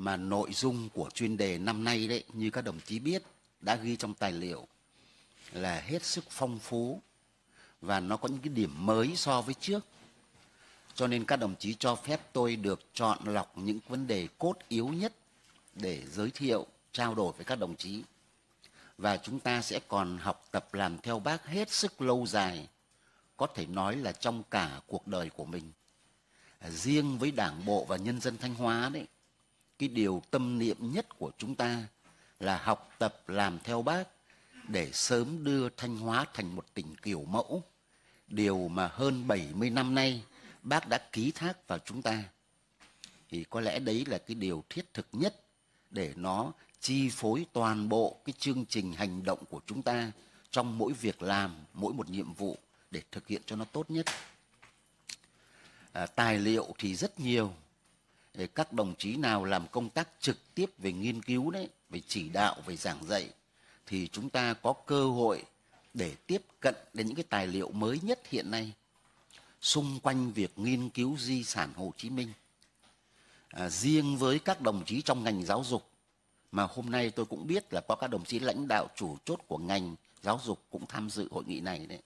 mà nội dung của chuyên đề năm nay đấy như các đồng chí biết đã ghi trong tài liệu là hết sức phong phú và nó có những cái điểm mới so với trước cho nên các đồng chí cho phép tôi được chọn lọc những vấn đề cốt yếu nhất để giới thiệu trao đổi với các đồng chí và chúng ta sẽ còn học tập làm theo bác hết sức lâu dài có thể nói là trong cả cuộc đời của mình riêng với đảng bộ và nhân dân thanh hóa đấy cái điều tâm niệm nhất của chúng ta là học tập làm theo bác để sớm đưa Thanh Hóa thành một tỉnh kiểu mẫu. Điều mà hơn 70 năm nay bác đã ký thác vào chúng ta. Thì có lẽ đấy là cái điều thiết thực nhất để nó chi phối toàn bộ cái chương trình hành động của chúng ta trong mỗi việc làm, mỗi một nhiệm vụ để thực hiện cho nó tốt nhất. À, tài liệu thì rất nhiều các đồng chí nào làm công tác trực tiếp về nghiên cứu đấy về chỉ đạo về giảng dạy thì chúng ta có cơ hội để tiếp cận đến những cái tài liệu mới nhất hiện nay xung quanh việc nghiên cứu di sản Hồ Chí Minh. À, riêng với các đồng chí trong ngành giáo dục mà hôm nay tôi cũng biết là có các đồng chí lãnh đạo chủ chốt của ngành giáo dục cũng tham dự hội nghị này đấy.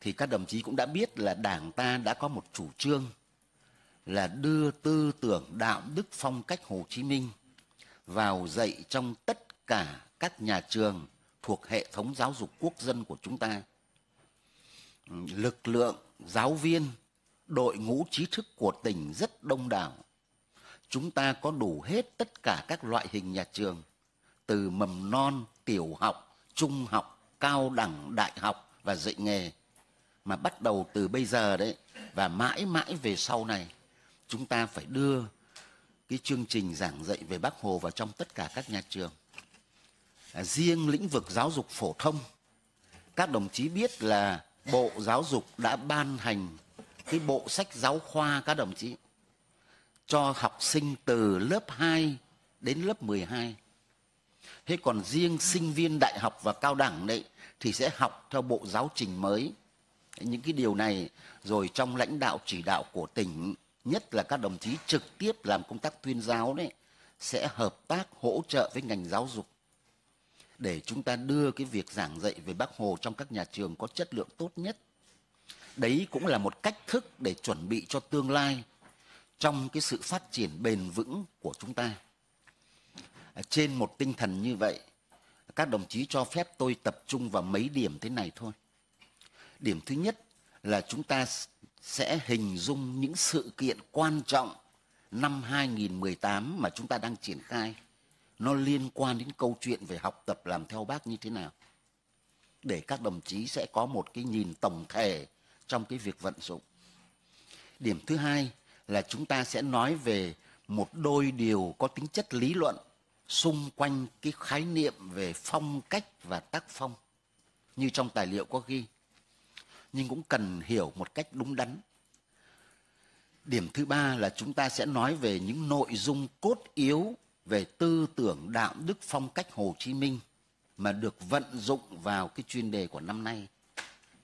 Thì các đồng chí cũng đã biết là Đảng ta đã có một chủ trương là đưa tư tưởng đạo đức phong cách Hồ Chí Minh vào dạy trong tất cả các nhà trường thuộc hệ thống giáo dục quốc dân của chúng ta. Lực lượng giáo viên, đội ngũ trí thức của tỉnh rất đông đảo. Chúng ta có đủ hết tất cả các loại hình nhà trường từ mầm non, tiểu học, trung học, cao đẳng, đại học và dạy nghề mà bắt đầu từ bây giờ đấy và mãi mãi về sau này chúng ta phải đưa cái chương trình giảng dạy về Bác Hồ vào trong tất cả các nhà trường. À, riêng lĩnh vực giáo dục phổ thông, các đồng chí biết là Bộ Giáo dục đã ban hành cái bộ sách giáo khoa các đồng chí cho học sinh từ lớp 2 đến lớp 12. Thế còn riêng sinh viên đại học và cao đẳng đấy thì sẽ học theo bộ giáo trình mới. Những cái điều này rồi trong lãnh đạo chỉ đạo của tỉnh nhất là các đồng chí trực tiếp làm công tác tuyên giáo đấy sẽ hợp tác hỗ trợ với ngành giáo dục để chúng ta đưa cái việc giảng dạy về Bác Hồ trong các nhà trường có chất lượng tốt nhất. Đấy cũng là một cách thức để chuẩn bị cho tương lai trong cái sự phát triển bền vững của chúng ta. Trên một tinh thần như vậy, các đồng chí cho phép tôi tập trung vào mấy điểm thế này thôi. Điểm thứ nhất là chúng ta sẽ hình dung những sự kiện quan trọng năm 2018 mà chúng ta đang triển khai nó liên quan đến câu chuyện về học tập làm theo bác như thế nào để các đồng chí sẽ có một cái nhìn tổng thể trong cái việc vận dụng. Điểm thứ hai là chúng ta sẽ nói về một đôi điều có tính chất lý luận xung quanh cái khái niệm về phong cách và tác phong như trong tài liệu có ghi nhưng cũng cần hiểu một cách đúng đắn điểm thứ ba là chúng ta sẽ nói về những nội dung cốt yếu về tư tưởng đạo đức phong cách hồ chí minh mà được vận dụng vào cái chuyên đề của năm nay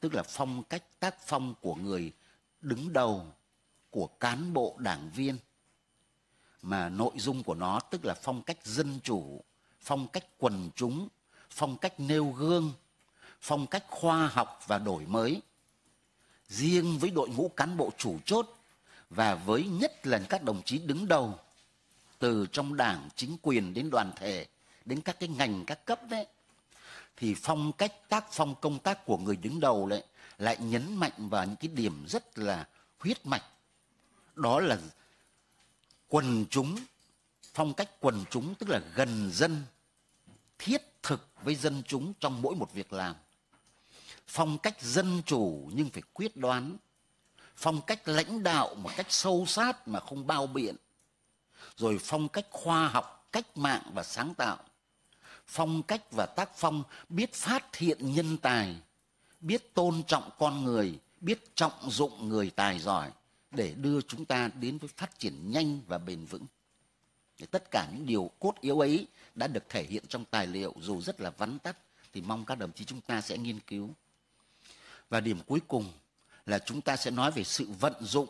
tức là phong cách tác phong của người đứng đầu của cán bộ đảng viên mà nội dung của nó tức là phong cách dân chủ phong cách quần chúng phong cách nêu gương phong cách khoa học và đổi mới riêng với đội ngũ cán bộ chủ chốt và với nhất là các đồng chí đứng đầu từ trong đảng chính quyền đến đoàn thể đến các cái ngành các cấp đấy thì phong cách tác phong công tác của người đứng đầu lại lại nhấn mạnh vào những cái điểm rất là huyết mạch đó là quần chúng phong cách quần chúng tức là gần dân thiết thực với dân chúng trong mỗi một việc làm phong cách dân chủ nhưng phải quyết đoán phong cách lãnh đạo một cách sâu sát mà không bao biện rồi phong cách khoa học cách mạng và sáng tạo phong cách và tác phong biết phát hiện nhân tài biết tôn trọng con người biết trọng dụng người tài giỏi để đưa chúng ta đến với phát triển nhanh và bền vững thì tất cả những điều cốt yếu ấy đã được thể hiện trong tài liệu dù rất là vắn tắt thì mong các đồng chí chúng ta sẽ nghiên cứu và điểm cuối cùng là chúng ta sẽ nói về sự vận dụng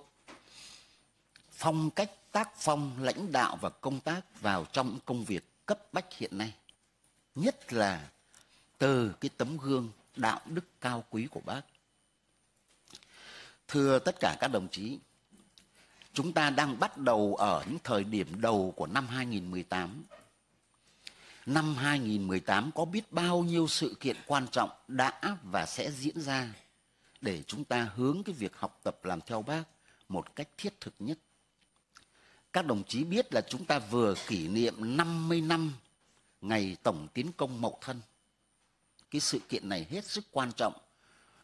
phong cách tác phong lãnh đạo và công tác vào trong công việc cấp bách hiện nay. Nhất là từ cái tấm gương đạo đức cao quý của bác. Thưa tất cả các đồng chí, chúng ta đang bắt đầu ở những thời điểm đầu của năm 2018. Năm 2018 có biết bao nhiêu sự kiện quan trọng đã và sẽ diễn ra để chúng ta hướng cái việc học tập làm theo bác một cách thiết thực nhất. Các đồng chí biết là chúng ta vừa kỷ niệm 50 năm ngày Tổng tiến công Mậu Thân. Cái sự kiện này hết sức quan trọng.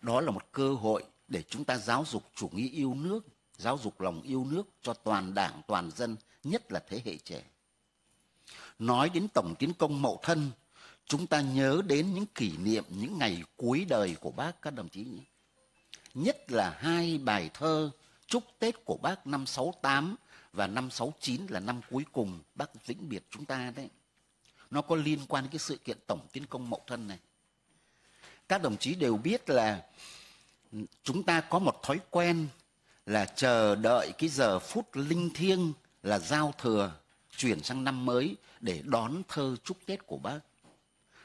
Đó là một cơ hội để chúng ta giáo dục chủ nghĩa yêu nước, giáo dục lòng yêu nước cho toàn đảng, toàn dân, nhất là thế hệ trẻ. Nói đến Tổng tiến công Mậu Thân, chúng ta nhớ đến những kỷ niệm những ngày cuối đời của bác các đồng chí nhé nhất là hai bài thơ chúc Tết của bác năm 68 và năm 69 là năm cuối cùng bác vĩnh biệt chúng ta đấy. Nó có liên quan đến cái sự kiện tổng tiến công Mậu Thân này. Các đồng chí đều biết là chúng ta có một thói quen là chờ đợi cái giờ phút linh thiêng là giao thừa chuyển sang năm mới để đón thơ chúc Tết của bác.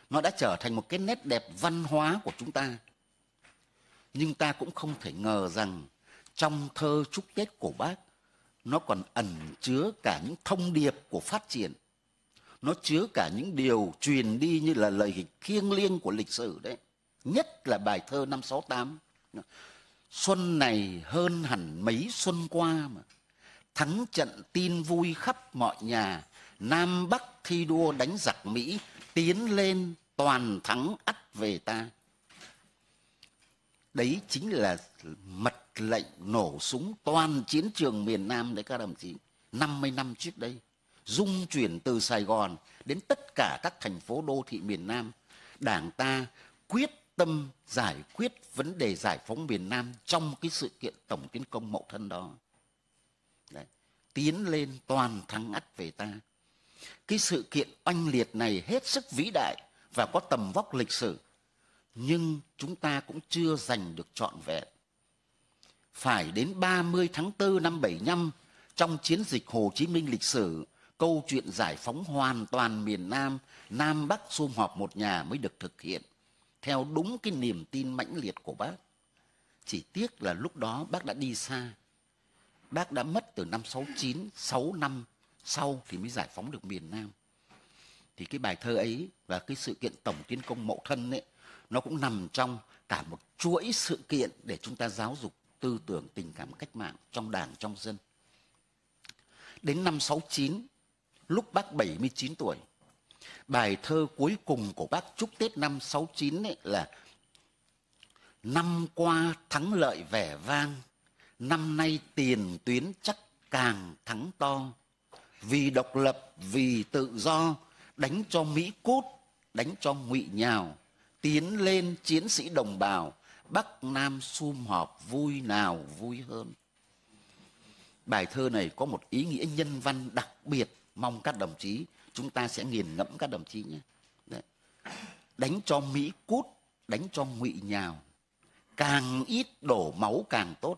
Nó đã trở thành một cái nét đẹp văn hóa của chúng ta nhưng ta cũng không thể ngờ rằng trong thơ chúc Tết của bác nó còn ẩn chứa cả những thông điệp của phát triển. Nó chứa cả những điều truyền đi như là lời kịch thiêng liêng của lịch sử đấy. Nhất là bài thơ năm sáu tám Xuân này hơn hẳn mấy xuân qua mà. Thắng trận tin vui khắp mọi nhà. Nam Bắc thi đua đánh giặc Mỹ. Tiến lên toàn thắng ắt về ta đấy chính là mật lệnh nổ súng toàn chiến trường miền Nam đấy các đồng chí 50 năm trước đây dung chuyển từ Sài Gòn đến tất cả các thành phố đô thị miền Nam đảng ta quyết tâm giải quyết vấn đề giải phóng miền Nam trong cái sự kiện tổng tiến công mậu thân đó đấy. tiến lên toàn thắng ắt về ta cái sự kiện oanh liệt này hết sức vĩ đại và có tầm vóc lịch sử nhưng chúng ta cũng chưa giành được trọn vẹn. Phải đến 30 tháng 4 năm 75, trong chiến dịch Hồ Chí Minh lịch sử, câu chuyện giải phóng hoàn toàn miền Nam, Nam Bắc xung họp một nhà mới được thực hiện, theo đúng cái niềm tin mãnh liệt của bác. Chỉ tiếc là lúc đó bác đã đi xa. Bác đã mất từ năm 69, 6 năm sau thì mới giải phóng được miền Nam. Thì cái bài thơ ấy và cái sự kiện tổng tiến công mậu thân ấy, nó cũng nằm trong cả một chuỗi sự kiện để chúng ta giáo dục tư tưởng tình cảm cách mạng trong đảng trong dân. Đến năm 69, lúc bác 79 tuổi, bài thơ cuối cùng của bác chúc Tết năm 69 ấy là Năm qua thắng lợi vẻ vang, năm nay tiền tuyến chắc càng thắng to. Vì độc lập, vì tự do, đánh cho Mỹ cốt, đánh cho ngụy nhào, tiến lên chiến sĩ đồng bào bắc nam sum họp vui nào vui hơn bài thơ này có một ý nghĩa nhân văn đặc biệt mong các đồng chí chúng ta sẽ nghiền ngẫm các đồng chí nhé Đấy. đánh cho mỹ cút đánh cho ngụy nhào càng ít đổ máu càng tốt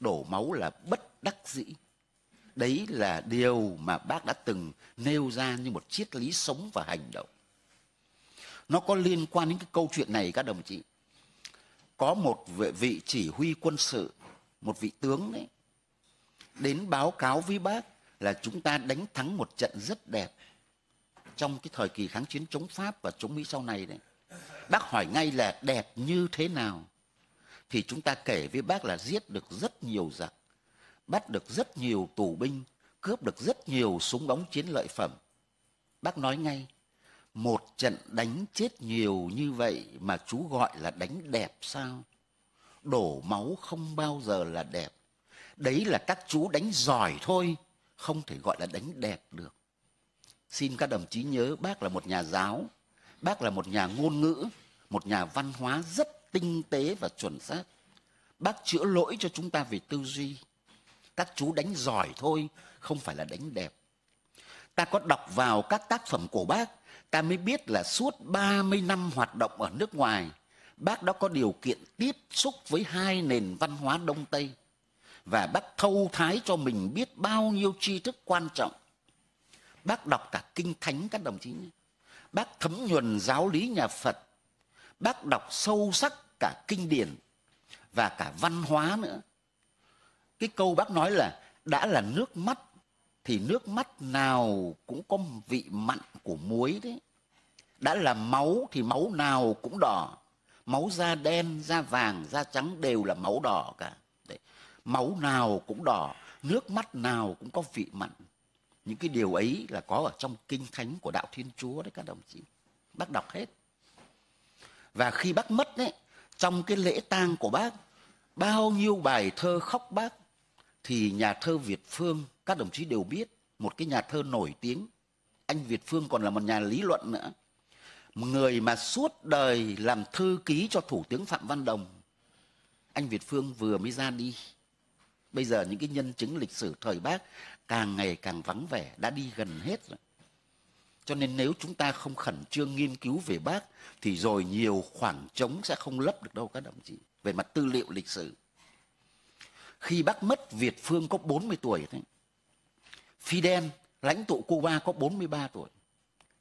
đổ máu là bất đắc dĩ đấy là điều mà bác đã từng nêu ra như một triết lý sống và hành động nó có liên quan đến cái câu chuyện này các đồng chí có một vị chỉ huy quân sự một vị tướng đấy đến báo cáo với bác là chúng ta đánh thắng một trận rất đẹp trong cái thời kỳ kháng chiến chống Pháp và chống Mỹ sau này đấy. Bác hỏi ngay là đẹp như thế nào? Thì chúng ta kể với bác là giết được rất nhiều giặc, bắt được rất nhiều tù binh, cướp được rất nhiều súng bóng chiến lợi phẩm. Bác nói ngay, một trận đánh chết nhiều như vậy mà chú gọi là đánh đẹp sao? Đổ máu không bao giờ là đẹp. Đấy là các chú đánh giỏi thôi, không thể gọi là đánh đẹp được. Xin các đồng chí nhớ bác là một nhà giáo, bác là một nhà ngôn ngữ, một nhà văn hóa rất tinh tế và chuẩn xác. Bác chữa lỗi cho chúng ta về tư duy. Các chú đánh giỏi thôi, không phải là đánh đẹp. Ta có đọc vào các tác phẩm của bác ta mới biết là suốt 30 năm hoạt động ở nước ngoài, bác đã có điều kiện tiếp xúc với hai nền văn hóa Đông Tây và bác thâu thái cho mình biết bao nhiêu tri thức quan trọng. Bác đọc cả kinh thánh các đồng chí nhé. Bác thấm nhuần giáo lý nhà Phật. Bác đọc sâu sắc cả kinh điển và cả văn hóa nữa. Cái câu bác nói là đã là nước mắt thì nước mắt nào cũng có vị mặn của muối đấy đã là máu thì máu nào cũng đỏ máu da đen da vàng da trắng đều là máu đỏ cả đấy. máu nào cũng đỏ nước mắt nào cũng có vị mặn những cái điều ấy là có ở trong kinh thánh của đạo thiên chúa đấy các đồng chí bác đọc hết và khi bác mất đấy trong cái lễ tang của bác bao nhiêu bài thơ khóc bác thì nhà thơ việt phương các đồng chí đều biết một cái nhà thơ nổi tiếng anh Việt Phương còn là một nhà lý luận nữa người mà suốt đời làm thư ký cho thủ tướng Phạm Văn Đồng anh Việt Phương vừa mới ra đi bây giờ những cái nhân chứng lịch sử thời bác càng ngày càng vắng vẻ đã đi gần hết rồi cho nên nếu chúng ta không khẩn trương nghiên cứu về bác thì rồi nhiều khoảng trống sẽ không lấp được đâu các đồng chí về mặt tư liệu lịch sử khi bác mất Việt Phương có 40 tuổi đấy Fidel, lãnh tụ Cuba có 43 tuổi.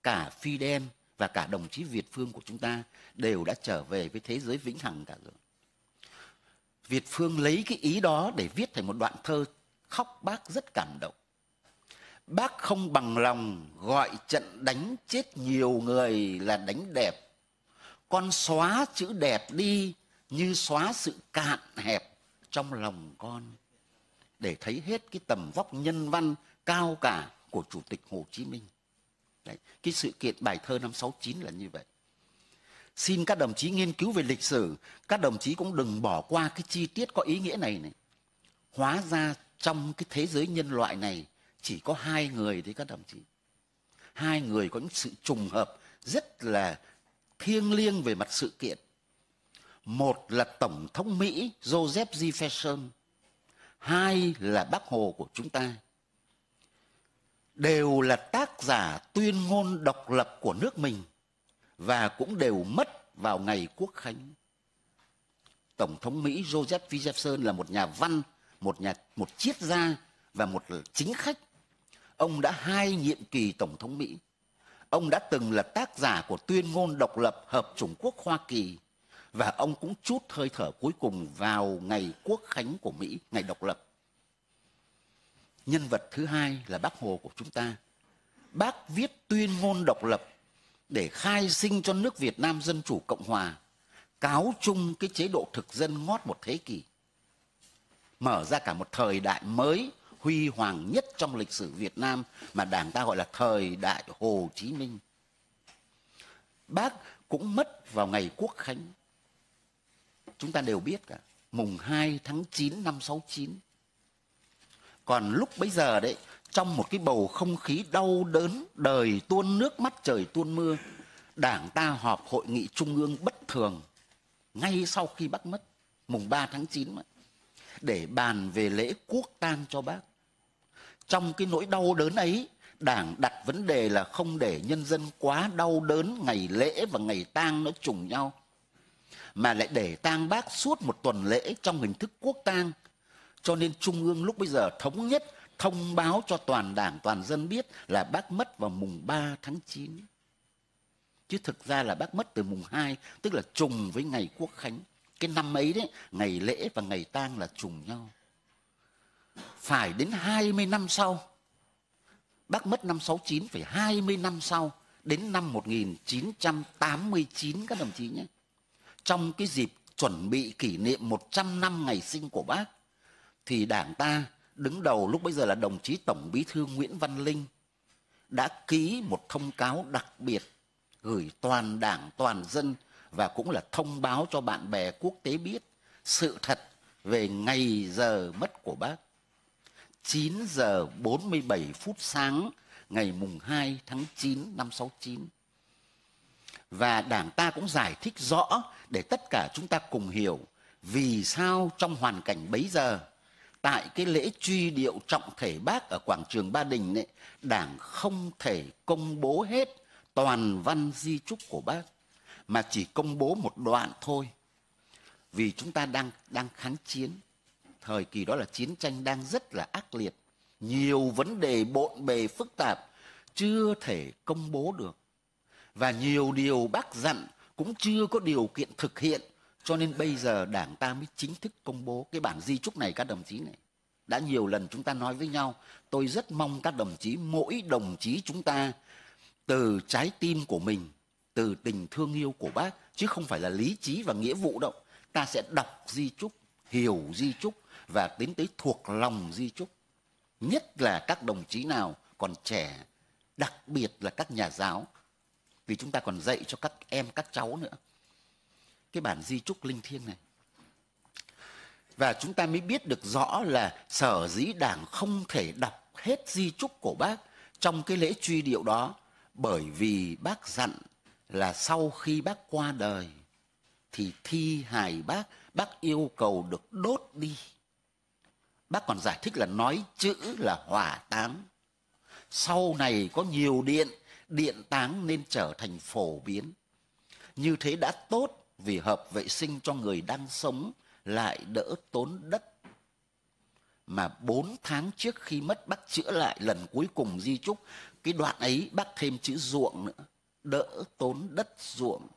Cả Fidel và cả đồng chí Việt Phương của chúng ta đều đã trở về với thế giới vĩnh hằng cả rồi. Việt Phương lấy cái ý đó để viết thành một đoạn thơ khóc bác rất cảm động. Bác không bằng lòng gọi trận đánh chết nhiều người là đánh đẹp. Con xóa chữ đẹp đi như xóa sự cạn hẹp trong lòng con. Để thấy hết cái tầm vóc nhân văn cao cả của Chủ tịch Hồ Chí Minh. Đấy, cái sự kiện bài thơ năm 69 là như vậy. Xin các đồng chí nghiên cứu về lịch sử, các đồng chí cũng đừng bỏ qua cái chi tiết có ý nghĩa này này. Hóa ra trong cái thế giới nhân loại này chỉ có hai người đấy các đồng chí. Hai người có những sự trùng hợp rất là thiêng liêng về mặt sự kiện. Một là Tổng thống Mỹ Joseph Jefferson, hai là Bác Hồ của chúng ta đều là tác giả tuyên ngôn độc lập của nước mình và cũng đều mất vào ngày quốc khánh. Tổng thống Mỹ Joseph Jefferson là một nhà văn, một nhà một triết gia và một chính khách. Ông đã hai nhiệm kỳ tổng thống Mỹ. Ông đã từng là tác giả của tuyên ngôn độc lập hợp chủng quốc Hoa Kỳ và ông cũng chút hơi thở cuối cùng vào ngày quốc khánh của Mỹ, ngày độc lập nhân vật thứ hai là bác Hồ của chúng ta. Bác viết tuyên ngôn độc lập để khai sinh cho nước Việt Nam Dân Chủ Cộng Hòa, cáo chung cái chế độ thực dân ngót một thế kỷ, mở ra cả một thời đại mới huy hoàng nhất trong lịch sử Việt Nam mà đảng ta gọi là thời đại Hồ Chí Minh. Bác cũng mất vào ngày Quốc Khánh. Chúng ta đều biết cả, mùng 2 tháng 9 năm 69 còn lúc bấy giờ đấy trong một cái bầu không khí đau đớn đời tuôn nước mắt trời tuôn mưa đảng ta họp hội nghị trung ương bất thường ngay sau khi bác mất mùng 3 tháng 9 mà, để bàn về lễ quốc tang cho bác trong cái nỗi đau đớn ấy đảng đặt vấn đề là không để nhân dân quá đau đớn ngày lễ và ngày tang nó trùng nhau mà lại để tang bác suốt một tuần lễ trong hình thức quốc tang cho nên Trung ương lúc bây giờ thống nhất thông báo cho toàn đảng, toàn dân biết là bác mất vào mùng 3 tháng 9. Chứ thực ra là bác mất từ mùng 2, tức là trùng với ngày Quốc Khánh. Cái năm ấy đấy, ngày lễ và ngày tang là trùng nhau. Phải đến 20 năm sau, bác mất năm 69, phải 20 năm sau, đến năm 1989 các đồng chí nhé. Trong cái dịp chuẩn bị kỷ niệm 100 năm ngày sinh của bác thì đảng ta đứng đầu lúc bây giờ là đồng chí Tổng Bí thư Nguyễn Văn Linh đã ký một thông cáo đặc biệt gửi toàn đảng, toàn dân và cũng là thông báo cho bạn bè quốc tế biết sự thật về ngày giờ mất của bác. 9 giờ 47 phút sáng ngày mùng 2 tháng 9 năm 69. Và đảng ta cũng giải thích rõ để tất cả chúng ta cùng hiểu vì sao trong hoàn cảnh bấy giờ tại cái lễ truy điệu trọng thể bác ở quảng trường Ba Đình ấy, Đảng không thể công bố hết toàn văn di trúc của bác mà chỉ công bố một đoạn thôi. Vì chúng ta đang đang kháng chiến. Thời kỳ đó là chiến tranh đang rất là ác liệt, nhiều vấn đề bộn bề phức tạp chưa thể công bố được. Và nhiều điều bác dặn cũng chưa có điều kiện thực hiện cho nên bây giờ đảng ta mới chính thức công bố cái bản di trúc này các đồng chí này. Đã nhiều lần chúng ta nói với nhau, tôi rất mong các đồng chí, mỗi đồng chí chúng ta từ trái tim của mình, từ tình thương yêu của bác, chứ không phải là lý trí và nghĩa vụ đâu. Ta sẽ đọc di trúc, hiểu di trúc và tiến tới thuộc lòng di trúc. Nhất là các đồng chí nào còn trẻ, đặc biệt là các nhà giáo, vì chúng ta còn dạy cho các em, các cháu nữa cái bản di trúc linh thiêng này và chúng ta mới biết được rõ là sở dĩ đảng không thể đọc hết di trúc của bác trong cái lễ truy điệu đó bởi vì bác dặn là sau khi bác qua đời thì thi hài bác bác yêu cầu được đốt đi bác còn giải thích là nói chữ là hỏa táng sau này có nhiều điện điện táng nên trở thành phổ biến như thế đã tốt vì hợp vệ sinh cho người đang sống lại đỡ tốn đất mà bốn tháng trước khi mất bác chữa lại lần cuối cùng di trúc cái đoạn ấy bác thêm chữ ruộng nữa đỡ tốn đất ruộng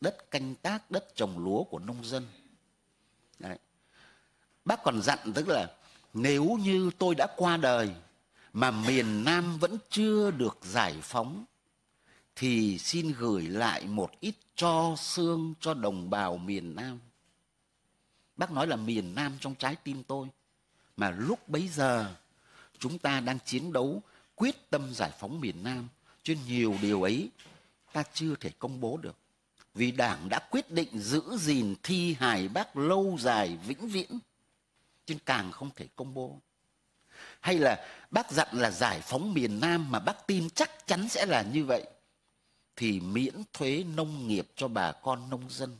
đất canh tác đất trồng lúa của nông dân Đấy. bác còn dặn tức là nếu như tôi đã qua đời mà miền Nam vẫn chưa được giải phóng thì xin gửi lại một ít cho xương cho đồng bào miền Nam. Bác nói là miền Nam trong trái tim tôi. Mà lúc bấy giờ chúng ta đang chiến đấu quyết tâm giải phóng miền Nam. Cho nhiều điều ấy ta chưa thể công bố được. Vì Đảng đã quyết định giữ gìn thi hài bác lâu dài vĩnh viễn. Chứ càng không thể công bố. Hay là bác dặn là giải phóng miền Nam mà bác tin chắc chắn sẽ là như vậy thì miễn thuế nông nghiệp cho bà con nông dân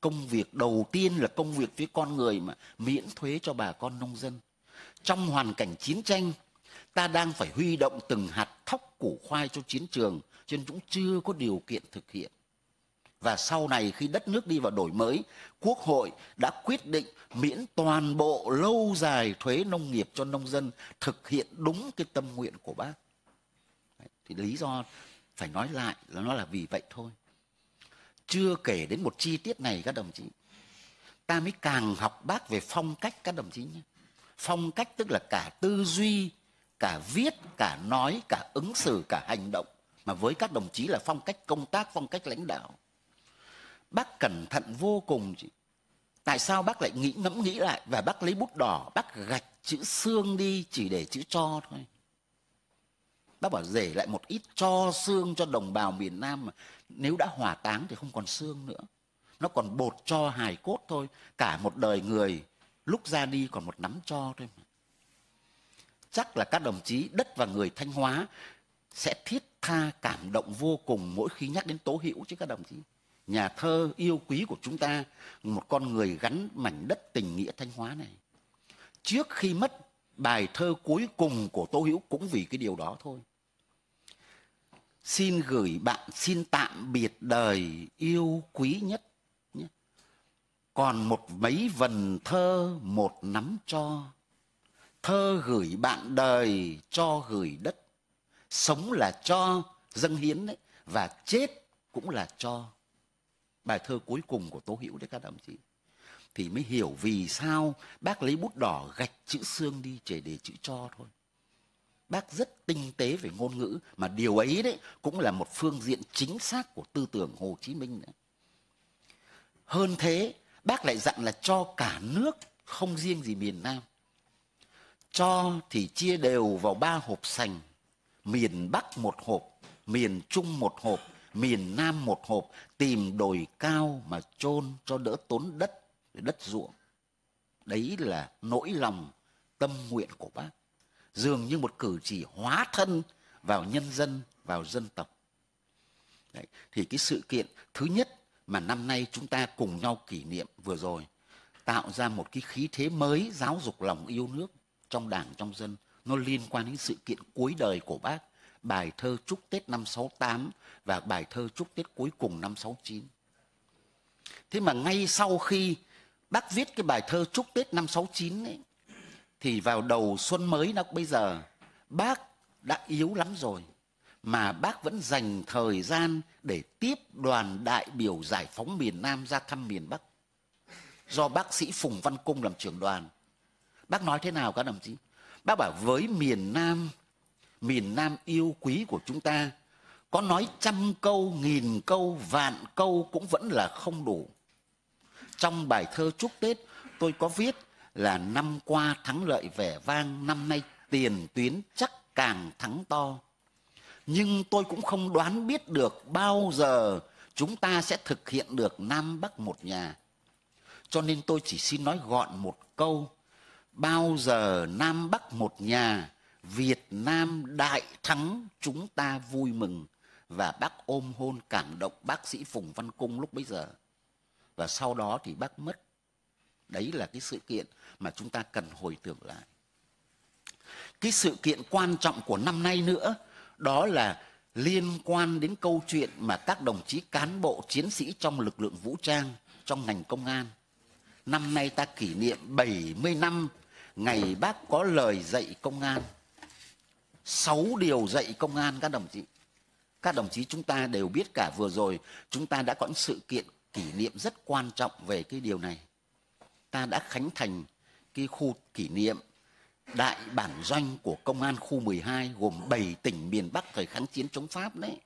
công việc đầu tiên là công việc với con người mà miễn thuế cho bà con nông dân trong hoàn cảnh chiến tranh ta đang phải huy động từng hạt thóc củ khoai cho chiến trường cho nên cũng chưa có điều kiện thực hiện và sau này khi đất nước đi vào đổi mới quốc hội đã quyết định miễn toàn bộ lâu dài thuế nông nghiệp cho nông dân thực hiện đúng cái tâm nguyện của bác thì lý do phải nói lại là nó là vì vậy thôi chưa kể đến một chi tiết này các đồng chí ta mới càng học bác về phong cách các đồng chí nhé phong cách tức là cả tư duy cả viết cả nói cả ứng xử cả hành động mà với các đồng chí là phong cách công tác phong cách lãnh đạo bác cẩn thận vô cùng chị tại sao bác lại nghĩ ngẫm nghĩ lại và bác lấy bút đỏ bác gạch chữ xương đi chỉ để chữ cho thôi bác bảo rể lại một ít cho xương cho đồng bào miền nam mà nếu đã hỏa táng thì không còn xương nữa nó còn bột cho hài cốt thôi cả một đời người lúc ra đi còn một nắm cho thôi mà. chắc là các đồng chí đất và người thanh hóa sẽ thiết tha cảm động vô cùng mỗi khi nhắc đến tố hữu chứ các đồng chí nhà thơ yêu quý của chúng ta một con người gắn mảnh đất tình nghĩa thanh hóa này trước khi mất bài thơ cuối cùng của Tô Hữu cũng vì cái điều đó thôi xin gửi bạn xin tạm biệt đời yêu quý nhất nhé. còn một mấy vần thơ một nắm cho thơ gửi bạn đời cho gửi đất sống là cho dâng hiến đấy và chết cũng là cho bài thơ cuối cùng của tố hữu đấy các đồng chí thì mới hiểu vì sao bác lấy bút đỏ gạch chữ xương đi chỉ để chữ cho thôi bác rất tinh tế về ngôn ngữ mà điều ấy đấy cũng là một phương diện chính xác của tư tưởng Hồ Chí Minh nữa. Hơn thế, bác lại dặn là cho cả nước không riêng gì miền Nam. Cho thì chia đều vào ba hộp sành, miền Bắc một hộp, miền Trung một hộp, miền Nam một hộp, tìm đồi cao mà chôn cho đỡ tốn đất, đất ruộng. Đấy là nỗi lòng tâm nguyện của bác dường như một cử chỉ hóa thân vào nhân dân vào dân tộc Đấy. thì cái sự kiện thứ nhất mà năm nay chúng ta cùng nhau kỷ niệm vừa rồi tạo ra một cái khí thế mới giáo dục lòng yêu nước trong đảng trong dân nó liên quan đến sự kiện cuối đời của bác bài thơ chúc Tết năm 68 và bài thơ chúc Tết cuối cùng năm 69. Thế mà ngay sau khi bác viết cái bài thơ chúc Tết năm 69 ấy thì vào đầu xuân mới nó bây giờ bác đã yếu lắm rồi mà bác vẫn dành thời gian để tiếp đoàn đại biểu giải phóng miền Nam ra thăm miền Bắc do bác sĩ Phùng Văn Cung làm trưởng đoàn. Bác nói thế nào các đồng chí? Bác bảo với miền Nam, miền Nam yêu quý của chúng ta, có nói trăm câu, nghìn câu, vạn câu cũng vẫn là không đủ. Trong bài thơ chúc Tết, tôi có viết là năm qua thắng lợi vẻ vang năm nay tiền tuyến chắc càng thắng to nhưng tôi cũng không đoán biết được bao giờ chúng ta sẽ thực hiện được nam bắc một nhà cho nên tôi chỉ xin nói gọn một câu bao giờ nam bắc một nhà việt nam đại thắng chúng ta vui mừng và bác ôm hôn cảm động bác sĩ phùng văn cung lúc bấy giờ và sau đó thì bác mất đấy là cái sự kiện mà chúng ta cần hồi tưởng lại. Cái sự kiện quan trọng của năm nay nữa đó là liên quan đến câu chuyện mà các đồng chí cán bộ chiến sĩ trong lực lượng vũ trang, trong ngành công an. Năm nay ta kỷ niệm 70 năm ngày bác có lời dạy công an. sáu điều dạy công an các đồng chí. Các đồng chí chúng ta đều biết cả vừa rồi chúng ta đã có những sự kiện kỷ niệm rất quan trọng về cái điều này. Ta đã khánh thành cái khu kỷ niệm đại bản doanh của công an khu 12 gồm 7 tỉnh miền Bắc thời kháng chiến chống Pháp đấy.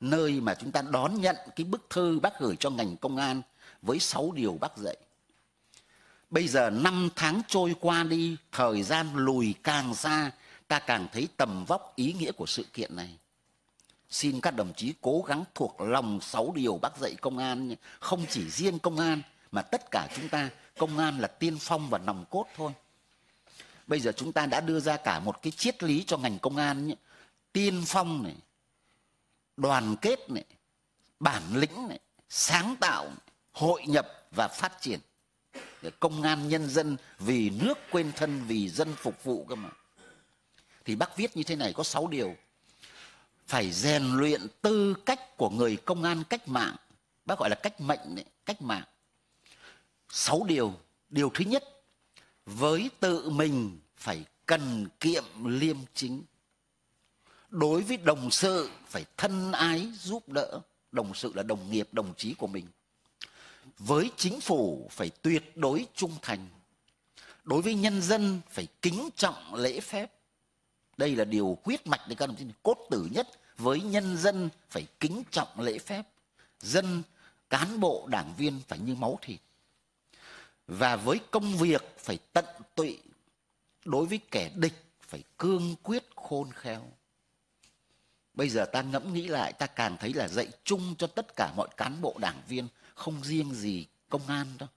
Nơi mà chúng ta đón nhận cái bức thư bác gửi cho ngành công an với 6 điều bác dạy. Bây giờ 5 tháng trôi qua đi, thời gian lùi càng xa, ta càng thấy tầm vóc ý nghĩa của sự kiện này. Xin các đồng chí cố gắng thuộc lòng 6 điều bác dạy công an, không chỉ riêng công an mà tất cả chúng ta công an là tiên phong và nòng cốt thôi bây giờ chúng ta đã đưa ra cả một cái triết lý cho ngành công an nhé. tiên phong này đoàn kết này bản lĩnh này sáng tạo này, hội nhập và phát triển để công an nhân dân vì nước quên thân vì dân phục vụ cơ mà thì bác viết như thế này có 6 điều phải rèn luyện tư cách của người công an cách mạng bác gọi là cách mệnh này, cách mạng sáu điều điều thứ nhất với tự mình phải cần kiệm liêm chính đối với đồng sự phải thân ái giúp đỡ đồng sự là đồng nghiệp đồng chí của mình với chính phủ phải tuyệt đối trung thành đối với nhân dân phải kính trọng lễ phép đây là điều quyết mạch để các đồng chí cốt tử nhất với nhân dân phải kính trọng lễ phép dân cán bộ đảng viên phải như máu thịt và với công việc phải tận tụy đối với kẻ địch phải cương quyết khôn khéo bây giờ ta ngẫm nghĩ lại ta càng thấy là dạy chung cho tất cả mọi cán bộ đảng viên không riêng gì công an đâu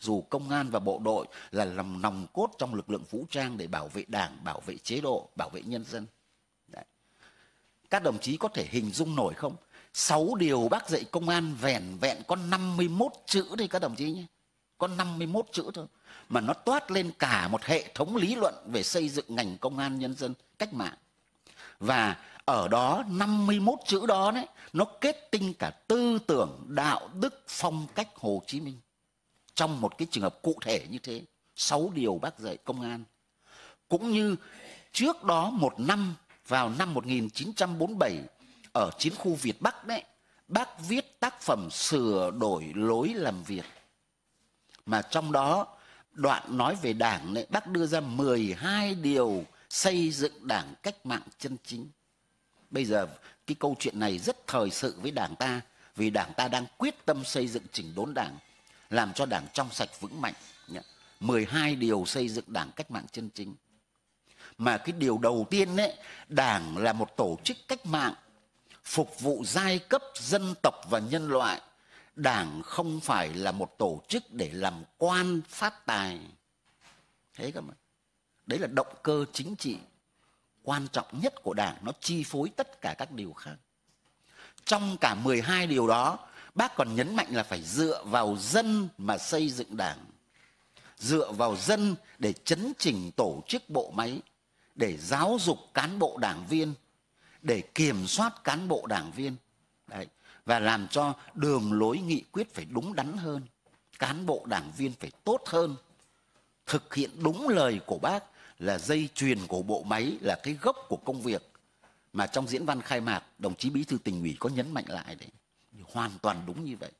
dù công an và bộ đội là lòng nòng cốt trong lực lượng vũ trang để bảo vệ đảng bảo vệ chế độ bảo vệ nhân dân Đấy. các đồng chí có thể hình dung nổi không sáu điều bác dạy công an vẻn vẹn có 51 chữ đấy các đồng chí nhé có 51 chữ thôi mà nó toát lên cả một hệ thống lý luận về xây dựng ngành công an nhân dân cách mạng. Và ở đó 51 chữ đó đấy nó kết tinh cả tư tưởng, đạo đức, phong cách Hồ Chí Minh. Trong một cái trường hợp cụ thể như thế, 6 điều bác dạy công an. Cũng như trước đó một năm vào năm 1947 ở chiến khu Việt Bắc đấy, bác viết tác phẩm sửa đổi lối làm việc mà trong đó đoạn nói về đảng lại bác đưa ra 12 điều xây dựng đảng cách mạng chân chính. Bây giờ cái câu chuyện này rất thời sự với đảng ta vì đảng ta đang quyết tâm xây dựng chỉnh đốn đảng làm cho đảng trong sạch vững mạnh. 12 điều xây dựng đảng cách mạng chân chính. Mà cái điều đầu tiên đấy, đảng là một tổ chức cách mạng phục vụ giai cấp dân tộc và nhân loại đảng không phải là một tổ chức để làm quan phát tài thế các bạn đấy là động cơ chính trị quan trọng nhất của đảng nó chi phối tất cả các điều khác trong cả 12 điều đó bác còn nhấn mạnh là phải dựa vào dân mà xây dựng đảng dựa vào dân để chấn chỉnh tổ chức bộ máy để giáo dục cán bộ đảng viên để kiểm soát cán bộ đảng viên đấy và làm cho đường lối nghị quyết phải đúng đắn hơn, cán bộ đảng viên phải tốt hơn, thực hiện đúng lời của bác là dây chuyền của bộ máy là cái gốc của công việc mà trong diễn văn khai mạc đồng chí bí thư tỉnh ủy có nhấn mạnh lại đấy hoàn toàn đúng như vậy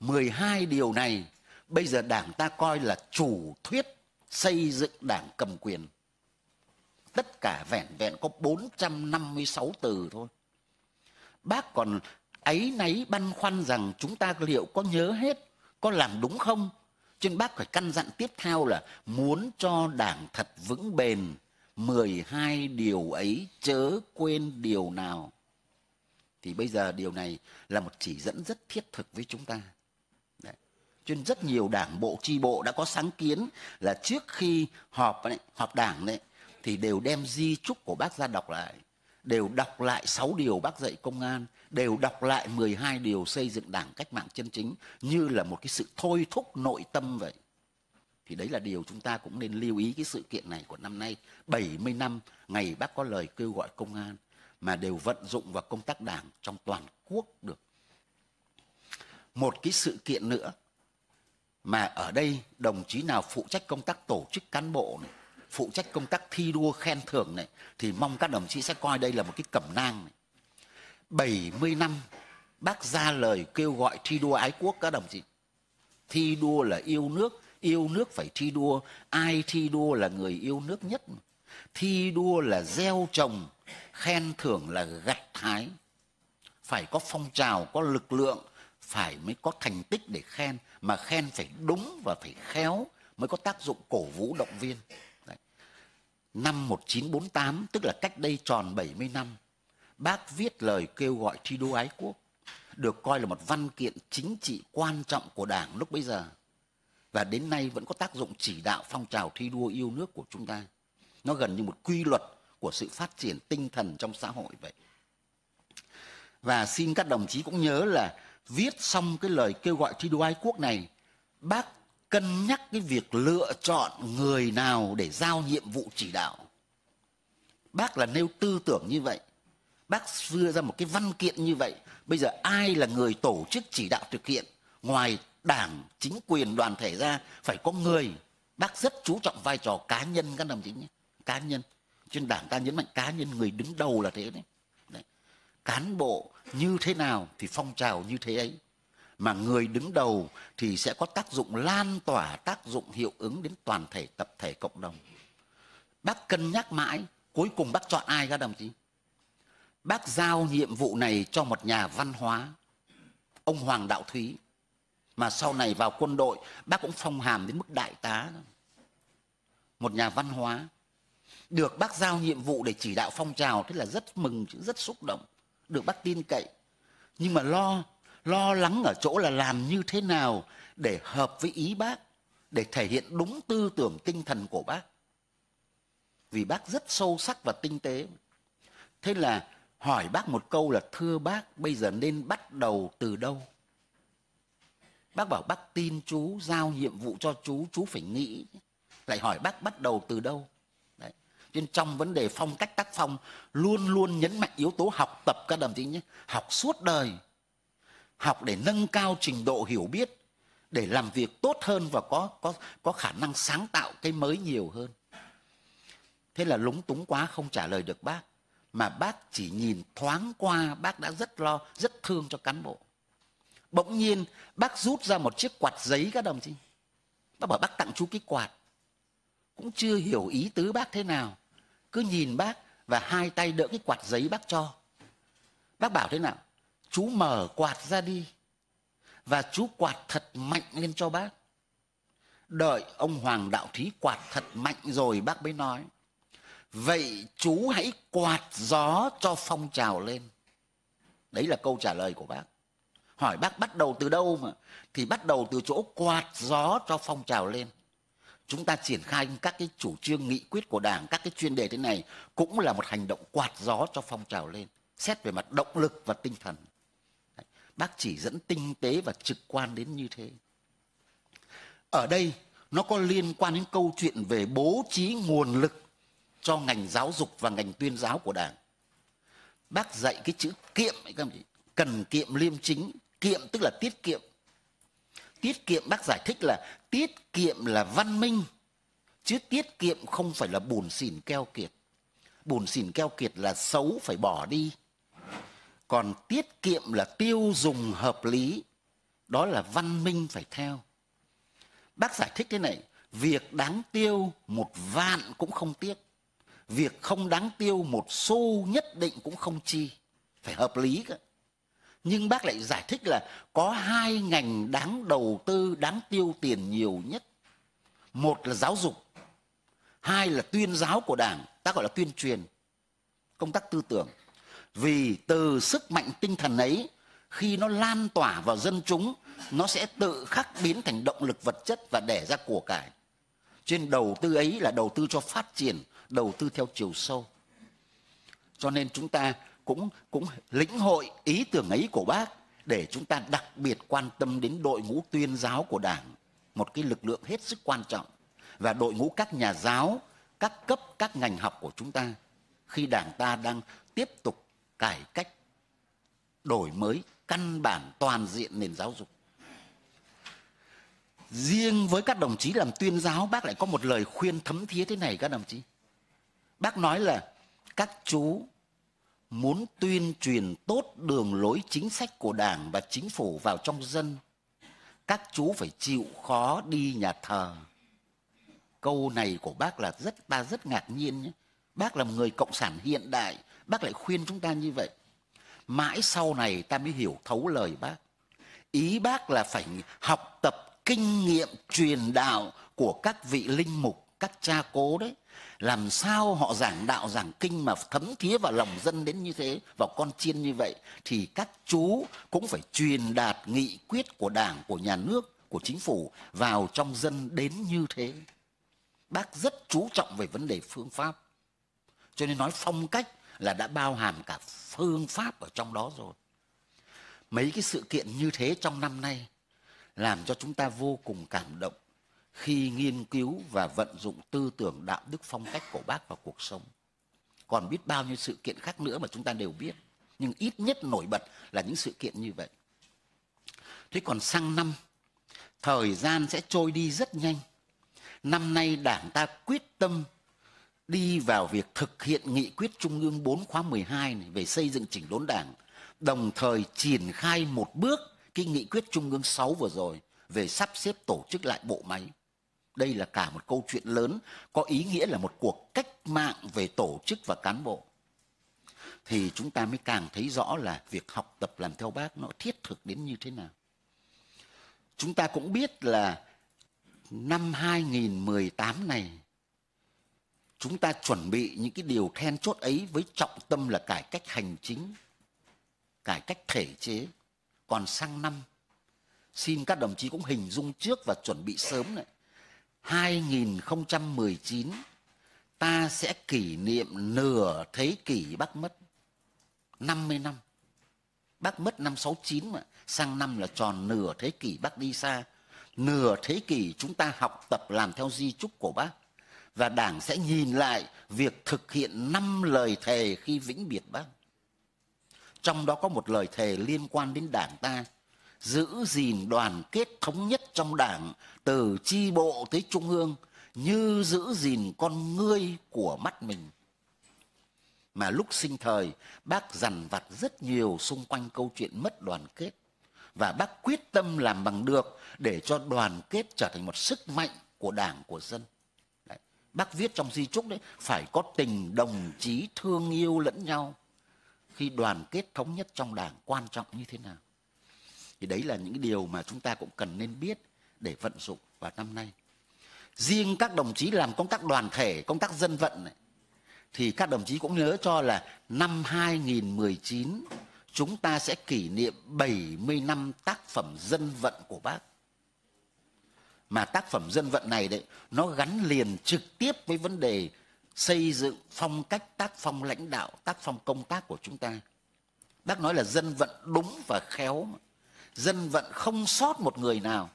12 điều này bây giờ đảng ta coi là chủ thuyết xây dựng đảng cầm quyền tất cả vẹn vẹn có 456 từ thôi bác còn ấy nấy băn khoăn rằng chúng ta liệu có nhớ hết, có làm đúng không? Cho bác phải căn dặn tiếp theo là muốn cho đảng thật vững bền, 12 điều ấy chớ quên điều nào. Thì bây giờ điều này là một chỉ dẫn rất thiết thực với chúng ta. Đấy. Cho rất nhiều đảng bộ, tri bộ đã có sáng kiến là trước khi họp, này, họp đảng này, thì đều đem di trúc của bác ra đọc lại đều đọc lại 6 điều bác dạy công an, đều đọc lại 12 điều xây dựng đảng cách mạng chân chính như là một cái sự thôi thúc nội tâm vậy. Thì đấy là điều chúng ta cũng nên lưu ý cái sự kiện này của năm nay, 70 năm ngày bác có lời kêu gọi công an mà đều vận dụng vào công tác đảng trong toàn quốc được. Một cái sự kiện nữa mà ở đây đồng chí nào phụ trách công tác tổ chức cán bộ này, phụ trách công tác thi đua khen thưởng này thì mong các đồng chí sẽ coi đây là một cái cẩm nang này. 70 năm bác ra lời kêu gọi thi đua ái quốc các đồng chí. Thi đua là yêu nước, yêu nước phải thi đua, ai thi đua là người yêu nước nhất. Thi đua là gieo trồng, khen thưởng là gặt hái. Phải có phong trào, có lực lượng, phải mới có thành tích để khen, mà khen phải đúng và phải khéo mới có tác dụng cổ vũ động viên năm 1948 tức là cách đây tròn 70 năm bác viết lời kêu gọi thi đua ái quốc được coi là một văn kiện chính trị quan trọng của Đảng lúc bấy giờ và đến nay vẫn có tác dụng chỉ đạo phong trào thi đua yêu nước của chúng ta. Nó gần như một quy luật của sự phát triển tinh thần trong xã hội vậy. Và xin các đồng chí cũng nhớ là viết xong cái lời kêu gọi thi đua ái quốc này, bác cân nhắc cái việc lựa chọn người nào để giao nhiệm vụ chỉ đạo bác là nêu tư tưởng như vậy bác đưa ra một cái văn kiện như vậy bây giờ ai là người tổ chức chỉ đạo thực hiện ngoài đảng chính quyền đoàn thể ra phải có người bác rất chú trọng vai trò cá nhân các đồng chí nhé cá nhân trên đảng ta nhấn mạnh cá nhân người đứng đầu là thế đấy, đấy. cán bộ như thế nào thì phong trào như thế ấy mà người đứng đầu thì sẽ có tác dụng lan tỏa, tác dụng hiệu ứng đến toàn thể tập thể cộng đồng. Bác cân nhắc mãi, cuối cùng bác chọn ai các đồng chí? Bác giao nhiệm vụ này cho một nhà văn hóa, ông Hoàng Đạo Thúy, mà sau này vào quân đội bác cũng phong hàm đến mức đại tá. Một nhà văn hóa, được bác giao nhiệm vụ để chỉ đạo phong trào thế là rất mừng rất xúc động được bác tin cậy nhưng mà lo lo lắng ở chỗ là làm như thế nào để hợp với ý bác để thể hiện đúng tư tưởng tinh thần của bác vì bác rất sâu sắc và tinh tế thế là hỏi bác một câu là thưa bác bây giờ nên bắt đầu từ đâu bác bảo bác tin chú giao nhiệm vụ cho chú chú phải nghĩ lại hỏi bác bắt đầu từ đâu Đấy. nên trong vấn đề phong cách tác phong luôn luôn nhấn mạnh yếu tố học tập các đồng chí nhé học suốt đời học để nâng cao trình độ hiểu biết để làm việc tốt hơn và có có có khả năng sáng tạo cái mới nhiều hơn thế là lúng túng quá không trả lời được bác mà bác chỉ nhìn thoáng qua bác đã rất lo rất thương cho cán bộ bỗng nhiên bác rút ra một chiếc quạt giấy các đồng chí bác bảo bác tặng chú cái quạt cũng chưa hiểu ý tứ bác thế nào cứ nhìn bác và hai tay đỡ cái quạt giấy bác cho bác bảo thế nào chú mở quạt ra đi và chú quạt thật mạnh lên cho bác đợi ông hoàng đạo thí quạt thật mạnh rồi bác mới nói vậy chú hãy quạt gió cho phong trào lên đấy là câu trả lời của bác hỏi bác bắt đầu từ đâu mà thì bắt đầu từ chỗ quạt gió cho phong trào lên chúng ta triển khai các cái chủ trương nghị quyết của đảng các cái chuyên đề thế này cũng là một hành động quạt gió cho phong trào lên xét về mặt động lực và tinh thần bác chỉ dẫn tinh tế và trực quan đến như thế ở đây nó có liên quan đến câu chuyện về bố trí nguồn lực cho ngành giáo dục và ngành tuyên giáo của đảng bác dạy cái chữ kiệm ấy các chị cần kiệm liêm chính kiệm tức là tiết kiệm tiết kiệm bác giải thích là tiết kiệm là văn minh chứ tiết kiệm không phải là bùn xỉn keo kiệt bùn xỉn keo kiệt là xấu phải bỏ đi còn tiết kiệm là tiêu dùng hợp lý đó là văn minh phải theo bác giải thích thế này việc đáng tiêu một vạn cũng không tiếc việc không đáng tiêu một xu nhất định cũng không chi phải hợp lý cơ nhưng bác lại giải thích là có hai ngành đáng đầu tư đáng tiêu tiền nhiều nhất một là giáo dục hai là tuyên giáo của đảng ta gọi là tuyên truyền công tác tư tưởng vì từ sức mạnh tinh thần ấy, khi nó lan tỏa vào dân chúng, nó sẽ tự khắc biến thành động lực vật chất và đẻ ra của cải. Trên đầu tư ấy là đầu tư cho phát triển, đầu tư theo chiều sâu. Cho nên chúng ta cũng cũng lĩnh hội ý tưởng ấy của bác để chúng ta đặc biệt quan tâm đến đội ngũ tuyên giáo của Đảng, một cái lực lượng hết sức quan trọng và đội ngũ các nhà giáo, các cấp, các ngành học của chúng ta khi Đảng ta đang tiếp tục cải cách đổi mới căn bản toàn diện nền giáo dục riêng với các đồng chí làm tuyên giáo bác lại có một lời khuyên thấm thía thế này các đồng chí bác nói là các chú muốn tuyên truyền tốt đường lối chính sách của đảng và chính phủ vào trong dân các chú phải chịu khó đi nhà thờ câu này của bác là rất ta rất ngạc nhiên nhé bác là một người cộng sản hiện đại bác lại khuyên chúng ta như vậy mãi sau này ta mới hiểu thấu lời bác ý bác là phải học tập kinh nghiệm truyền đạo của các vị linh mục các cha cố đấy làm sao họ giảng đạo giảng kinh mà thấm thía vào lòng dân đến như thế vào con chiên như vậy thì các chú cũng phải truyền đạt nghị quyết của đảng của nhà nước của chính phủ vào trong dân đến như thế bác rất chú trọng về vấn đề phương pháp cho nên nói phong cách là đã bao hàm cả phương pháp ở trong đó rồi mấy cái sự kiện như thế trong năm nay làm cho chúng ta vô cùng cảm động khi nghiên cứu và vận dụng tư tưởng đạo đức phong cách của bác vào cuộc sống còn biết bao nhiêu sự kiện khác nữa mà chúng ta đều biết nhưng ít nhất nổi bật là những sự kiện như vậy thế còn sang năm thời gian sẽ trôi đi rất nhanh năm nay đảng ta quyết tâm đi vào việc thực hiện nghị quyết Trung ương 4 khóa 12 này về xây dựng chỉnh đốn Đảng, đồng thời triển khai một bước cái nghị quyết Trung ương 6 vừa rồi về sắp xếp tổ chức lại bộ máy. Đây là cả một câu chuyện lớn có ý nghĩa là một cuộc cách mạng về tổ chức và cán bộ. Thì chúng ta mới càng thấy rõ là việc học tập làm theo bác nó thiết thực đến như thế nào. Chúng ta cũng biết là năm 2018 này chúng ta chuẩn bị những cái điều then chốt ấy với trọng tâm là cải cách hành chính, cải cách thể chế. Còn sang năm, xin các đồng chí cũng hình dung trước và chuẩn bị sớm này. 2019 ta sẽ kỷ niệm nửa thế kỷ bác mất. 50 năm. Bác mất năm 69 mà, sang năm là tròn nửa thế kỷ bác đi xa. Nửa thế kỷ chúng ta học tập làm theo di trúc của bác và Đảng sẽ nhìn lại việc thực hiện năm lời thề khi vĩnh biệt Bác. Trong đó có một lời thề liên quan đến Đảng ta, giữ gìn đoàn kết thống nhất trong Đảng từ chi bộ tới trung ương như giữ gìn con ngươi của mắt mình. Mà lúc sinh thời, bác dằn vặt rất nhiều xung quanh câu chuyện mất đoàn kết và bác quyết tâm làm bằng được để cho đoàn kết trở thành một sức mạnh của Đảng của dân bác viết trong di trúc đấy phải có tình đồng chí thương yêu lẫn nhau khi đoàn kết thống nhất trong đảng quan trọng như thế nào thì đấy là những điều mà chúng ta cũng cần nên biết để vận dụng vào năm nay riêng các đồng chí làm công tác đoàn thể công tác dân vận này, thì các đồng chí cũng nhớ cho là năm 2019 chúng ta sẽ kỷ niệm 70 năm tác phẩm dân vận của bác mà tác phẩm dân vận này đấy nó gắn liền trực tiếp với vấn đề xây dựng phong cách tác phong lãnh đạo tác phong công tác của chúng ta bác nói là dân vận đúng và khéo dân vận không sót một người nào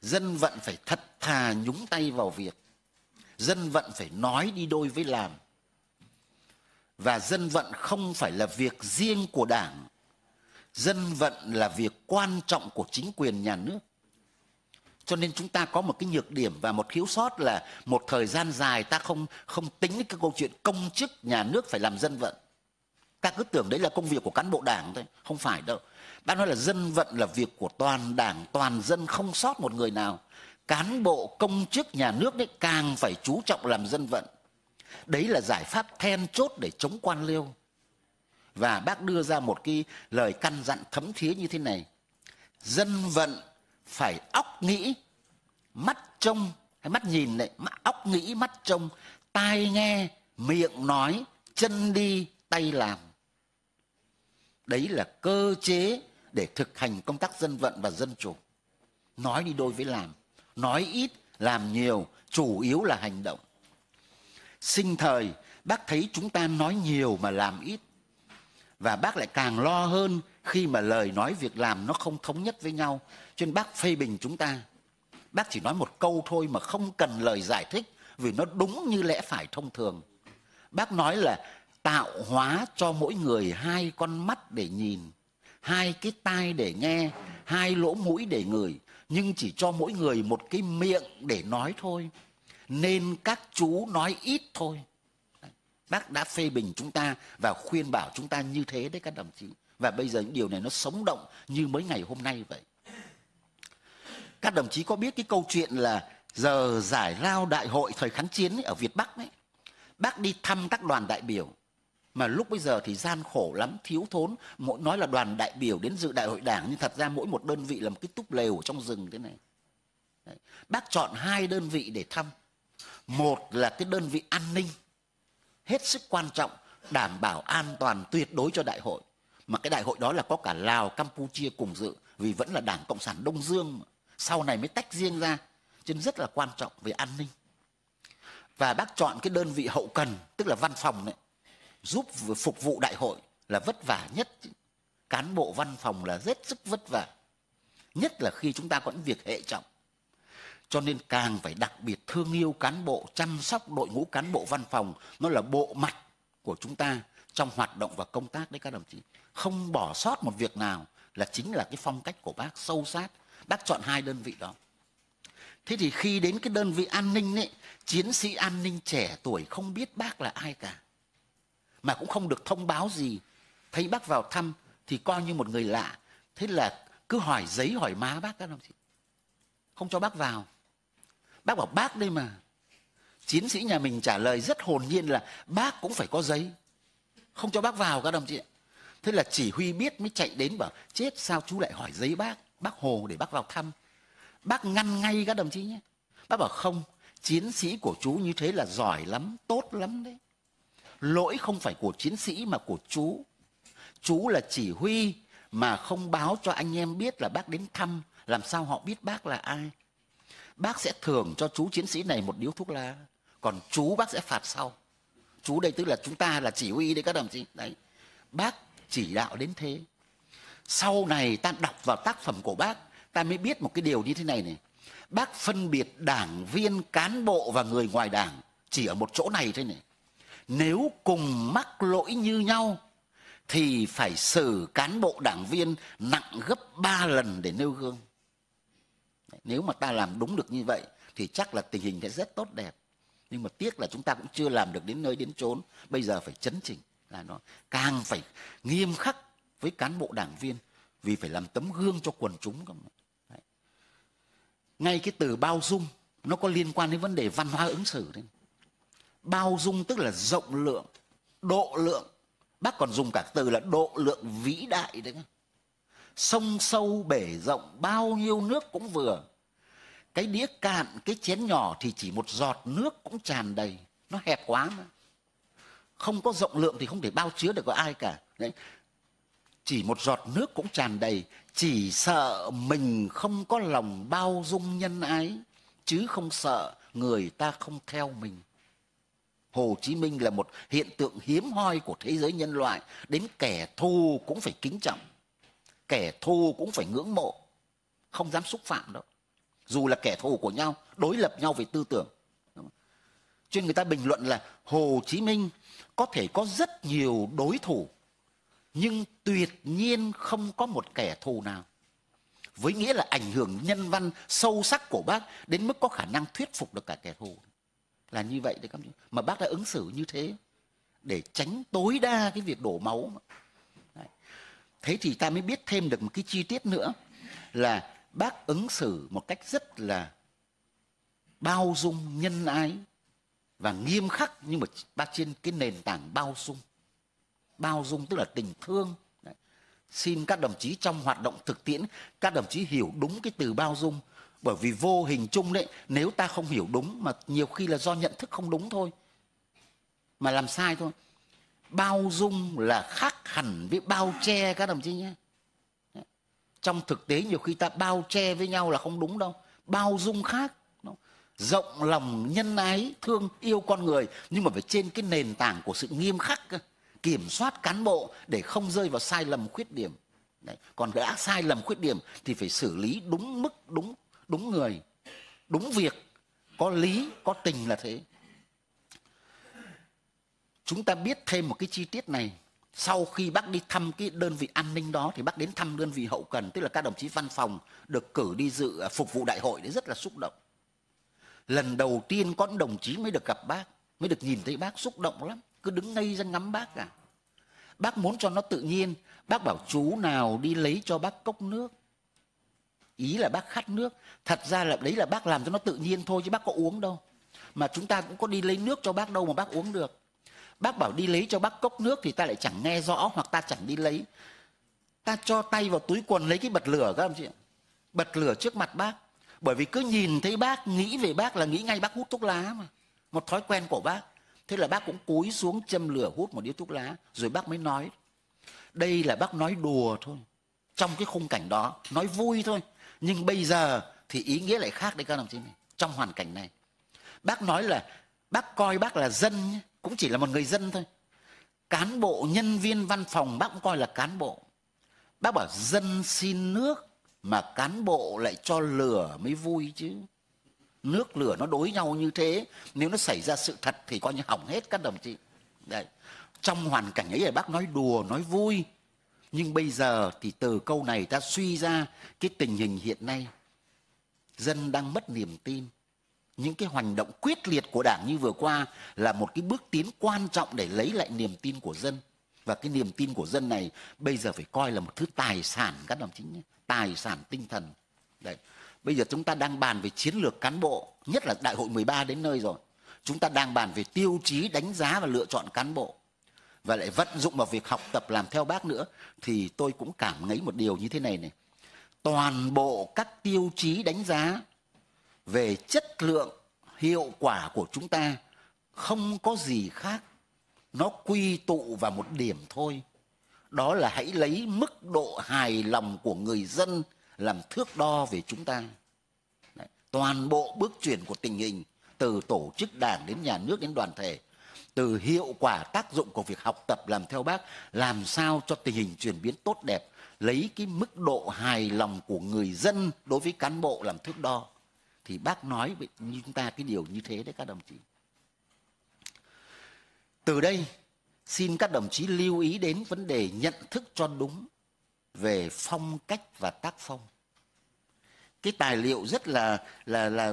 dân vận phải thật thà nhúng tay vào việc dân vận phải nói đi đôi với làm và dân vận không phải là việc riêng của đảng dân vận là việc quan trọng của chính quyền nhà nước cho nên chúng ta có một cái nhược điểm và một thiếu sót là một thời gian dài ta không không tính cái câu chuyện công chức nhà nước phải làm dân vận ta cứ tưởng đấy là công việc của cán bộ đảng thôi không phải đâu bác nói là dân vận là việc của toàn đảng toàn dân không sót một người nào cán bộ công chức nhà nước đấy càng phải chú trọng làm dân vận đấy là giải pháp then chốt để chống quan liêu và bác đưa ra một cái lời căn dặn thấm thía như thế này dân vận phải óc nghĩ mắt trông hay mắt nhìn này mắt óc nghĩ mắt trông tai nghe miệng nói chân đi tay làm đấy là cơ chế để thực hành công tác dân vận và dân chủ nói đi đôi với làm nói ít làm nhiều chủ yếu là hành động sinh thời bác thấy chúng ta nói nhiều mà làm ít và bác lại càng lo hơn khi mà lời nói việc làm nó không thống nhất với nhau cho nên bác phê bình chúng ta bác chỉ nói một câu thôi mà không cần lời giải thích vì nó đúng như lẽ phải thông thường bác nói là tạo hóa cho mỗi người hai con mắt để nhìn hai cái tai để nghe hai lỗ mũi để ngửi nhưng chỉ cho mỗi người một cái miệng để nói thôi nên các chú nói ít thôi bác đã phê bình chúng ta và khuyên bảo chúng ta như thế đấy các đồng chí và bây giờ những điều này nó sống động như mấy ngày hôm nay vậy các đồng chí có biết cái câu chuyện là giờ giải lao đại hội thời kháng chiến ấy, ở Việt Bắc ấy, bác đi thăm các đoàn đại biểu mà lúc bây giờ thì gian khổ lắm thiếu thốn mỗi nói là đoàn đại biểu đến dự đại hội đảng nhưng thật ra mỗi một đơn vị là một cái túp lều trong rừng thế này Đấy. bác chọn hai đơn vị để thăm một là cái đơn vị an ninh hết sức quan trọng đảm bảo an toàn tuyệt đối cho đại hội mà cái đại hội đó là có cả lào campuchia cùng dự vì vẫn là đảng cộng sản đông dương mà sau này mới tách riêng ra cho nên rất là quan trọng về an ninh và bác chọn cái đơn vị hậu cần tức là văn phòng này giúp phục vụ đại hội là vất vả nhất cán bộ văn phòng là rất sức vất vả nhất là khi chúng ta có những việc hệ trọng cho nên càng phải đặc biệt thương yêu cán bộ chăm sóc đội ngũ cán bộ văn phòng nó là bộ mặt của chúng ta trong hoạt động và công tác đấy các đồng chí không bỏ sót một việc nào là chính là cái phong cách của bác sâu sát bác chọn hai đơn vị đó thế thì khi đến cái đơn vị an ninh ấy chiến sĩ an ninh trẻ tuổi không biết bác là ai cả mà cũng không được thông báo gì thấy bác vào thăm thì coi như một người lạ thế là cứ hỏi giấy hỏi má bác các đồng chí không cho bác vào bác bảo bác đây mà chiến sĩ nhà mình trả lời rất hồn nhiên là bác cũng phải có giấy không cho bác vào các đồng chí thế là chỉ huy biết mới chạy đến bảo chết sao chú lại hỏi giấy bác bác Hồ để bác vào thăm. Bác ngăn ngay các đồng chí nhé. Bác bảo không, chiến sĩ của chú như thế là giỏi lắm, tốt lắm đấy. Lỗi không phải của chiến sĩ mà của chú. Chú là chỉ huy mà không báo cho anh em biết là bác đến thăm, làm sao họ biết bác là ai. Bác sẽ thưởng cho chú chiến sĩ này một điếu thuốc lá, còn chú bác sẽ phạt sau. Chú đây tức là chúng ta là chỉ huy đấy các đồng chí. Đấy. Bác chỉ đạo đến thế sau này ta đọc vào tác phẩm của bác ta mới biết một cái điều như thế này này bác phân biệt đảng viên cán bộ và người ngoài đảng chỉ ở một chỗ này thôi này nếu cùng mắc lỗi như nhau thì phải xử cán bộ đảng viên nặng gấp ba lần để nêu gương. Nếu mà ta làm đúng được như vậy thì chắc là tình hình sẽ rất tốt đẹp. Nhưng mà tiếc là chúng ta cũng chưa làm được đến nơi đến chốn, bây giờ phải chấn chỉnh là nó càng phải nghiêm khắc với cán bộ đảng viên vì phải làm tấm gương cho quần chúng các bạn. Ngay cái từ bao dung nó có liên quan đến vấn đề văn hóa ứng xử đấy. Bao dung tức là rộng lượng, độ lượng. Bác còn dùng cả từ là độ lượng vĩ đại đấy. Sông sâu bể rộng bao nhiêu nước cũng vừa. Cái đĩa cạn, cái chén nhỏ thì chỉ một giọt nước cũng tràn đầy. Nó hẹp quá mà. Không có rộng lượng thì không thể bao chứa được có ai cả. Đấy chỉ một giọt nước cũng tràn đầy chỉ sợ mình không có lòng bao dung nhân ái chứ không sợ người ta không theo mình hồ chí minh là một hiện tượng hiếm hoi của thế giới nhân loại đến kẻ thù cũng phải kính trọng kẻ thù cũng phải ngưỡng mộ không dám xúc phạm đâu dù là kẻ thù của nhau đối lập nhau về tư tưởng cho người ta bình luận là hồ chí minh có thể có rất nhiều đối thủ nhưng tuyệt nhiên không có một kẻ thù nào với nghĩa là ảnh hưởng nhân văn sâu sắc của bác đến mức có khả năng thuyết phục được cả kẻ thù là như vậy đấy các bạn mà bác đã ứng xử như thế để tránh tối đa cái việc đổ máu đấy. thế thì ta mới biết thêm được một cái chi tiết nữa là bác ứng xử một cách rất là bao dung nhân ái và nghiêm khắc nhưng mà bác trên cái nền tảng bao dung bao dung tức là tình thương Đấy. xin các đồng chí trong hoạt động thực tiễn các đồng chí hiểu đúng cái từ bao dung bởi vì vô hình chung đấy nếu ta không hiểu đúng mà nhiều khi là do nhận thức không đúng thôi mà làm sai thôi bao dung là khác hẳn với bao che các đồng chí nhé trong thực tế nhiều khi ta bao che với nhau là không đúng đâu bao dung khác rộng lòng nhân ái thương yêu con người nhưng mà phải trên cái nền tảng của sự nghiêm khắc cơ kiểm soát cán bộ để không rơi vào sai lầm khuyết điểm Đấy. còn đã sai lầm khuyết điểm thì phải xử lý đúng mức đúng đúng người đúng việc có lý có tình là thế chúng ta biết thêm một cái chi tiết này sau khi bác đi thăm cái đơn vị an ninh đó thì bác đến thăm đơn vị hậu cần tức là các đồng chí văn phòng được cử đi dự à, phục vụ đại hội đấy rất là xúc động lần đầu tiên con đồng chí mới được gặp bác mới được nhìn thấy bác xúc động lắm cứ đứng ngay ra ngắm bác à, bác muốn cho nó tự nhiên bác bảo chú nào đi lấy cho bác cốc nước ý là bác khát nước thật ra là đấy là bác làm cho nó tự nhiên thôi chứ bác có uống đâu mà chúng ta cũng có đi lấy nước cho bác đâu mà bác uống được bác bảo đi lấy cho bác cốc nước thì ta lại chẳng nghe rõ hoặc ta chẳng đi lấy ta cho tay vào túi quần lấy cái bật lửa các ông chị bật lửa trước mặt bác bởi vì cứ nhìn thấy bác nghĩ về bác là nghĩ ngay bác hút thuốc lá mà một thói quen của bác Thế là bác cũng cúi xuống châm lửa hút một điếu thuốc lá rồi bác mới nói. Đây là bác nói đùa thôi. Trong cái khung cảnh đó nói vui thôi. Nhưng bây giờ thì ý nghĩa lại khác đấy các đồng chí này. Trong hoàn cảnh này. Bác nói là bác coi bác là dân Cũng chỉ là một người dân thôi. Cán bộ nhân viên văn phòng bác cũng coi là cán bộ. Bác bảo dân xin nước mà cán bộ lại cho lửa mới vui chứ nước lửa nó đối nhau như thế nếu nó xảy ra sự thật thì coi như hỏng hết các đồng chí đấy trong hoàn cảnh ấy là bác nói đùa nói vui nhưng bây giờ thì từ câu này ta suy ra cái tình hình hiện nay dân đang mất niềm tin những cái hành động quyết liệt của đảng như vừa qua là một cái bước tiến quan trọng để lấy lại niềm tin của dân và cái niềm tin của dân này bây giờ phải coi là một thứ tài sản các đồng chí nhé tài sản tinh thần đấy Bây giờ chúng ta đang bàn về chiến lược cán bộ, nhất là đại hội 13 đến nơi rồi. Chúng ta đang bàn về tiêu chí đánh giá và lựa chọn cán bộ và lại vận dụng vào việc học tập làm theo bác nữa thì tôi cũng cảm ngấy một điều như thế này này. Toàn bộ các tiêu chí đánh giá về chất lượng, hiệu quả của chúng ta không có gì khác. Nó quy tụ vào một điểm thôi. Đó là hãy lấy mức độ hài lòng của người dân làm thước đo về chúng ta Đấy. toàn bộ bước chuyển của tình hình từ tổ chức đảng đến nhà nước đến đoàn thể từ hiệu quả tác dụng của việc học tập làm theo bác làm sao cho tình hình chuyển biến tốt đẹp lấy cái mức độ hài lòng của người dân đối với cán bộ làm thước đo thì bác nói với chúng ta cái điều như thế đấy các đồng chí từ đây xin các đồng chí lưu ý đến vấn đề nhận thức cho đúng về phong cách và tác phong cái tài liệu rất là là là